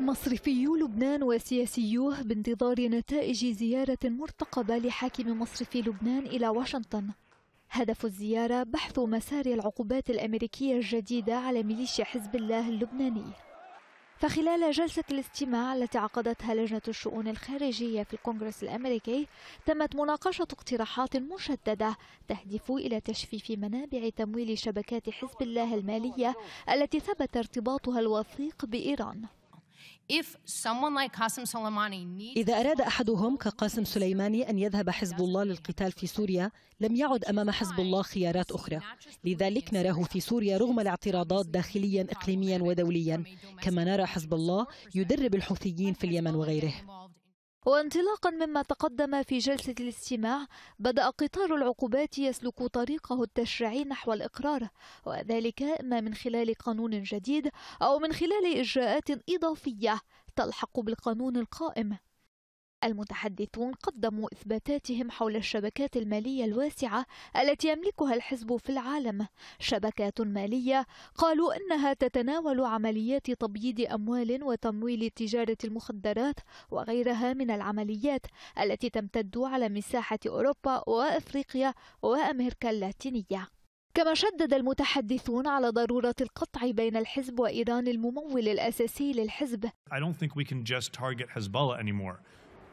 مصرفيو لبنان وسياسيوه بانتظار نتائج زيارة مرتقبة لحاكم مصرفي لبنان إلى واشنطن هدف الزيارة بحث مسار العقوبات الأمريكية الجديدة على ميليشيا حزب الله اللبناني فخلال جلسة الاستماع التي عقدتها لجنة الشؤون الخارجية في الكونغرس الأمريكي تمت مناقشة اقتراحات مشددة تهدف إلى تجفيف منابع تمويل شبكات حزب الله المالية التي ثبت ارتباطها الوثيق بإيران إذا أراد أحدهم كقاسم سليماني أن يذهب حزب الله للقتال في سوريا لم يعد أمام حزب الله خيارات أخرى لذلك نراه في سوريا رغم الاعتراضات داخليا إقليميا ودوليا كما نرى حزب الله يدرب الحوثيين في اليمن وغيره وانطلاقا مما تقدم في جلسة الاستماع بدأ قطار العقوبات يسلك طريقه التشريعي نحو الإقرار وذلك إما من خلال قانون جديد أو من خلال إجراءات إضافية تلحق بالقانون القائم المتحدثون قدموا إثباتاتهم حول الشبكات المالية الواسعة التي يملكها الحزب في العالم شبكات مالية قالوا إنها تتناول عمليات تبييض أموال وتمويل تجارة المخدرات وغيرها من العمليات التي تمتد على مساحة أوروبا وأفريقيا وأمريكا اللاتينية كما شدد المتحدثون على ضرورة القطع بين الحزب وإيران الممول الأساسي للحزب I don't think we can just target Hezbollah anymore.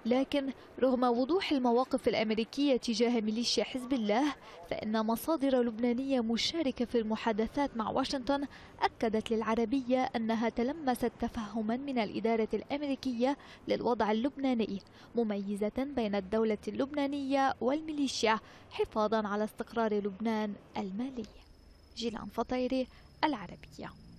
لكن رغم وضوح المواقف الأمريكية تجاه ميليشيا حزب الله فإن مصادر لبنانية مشاركة في المحادثات مع واشنطن أكدت للعربية أنها تلمست تفهما من الإدارة الأمريكية للوضع اللبناني مميزة بين الدولة اللبنانية والميليشيا حفاظا على استقرار لبنان المالي جيلان فطيري العربية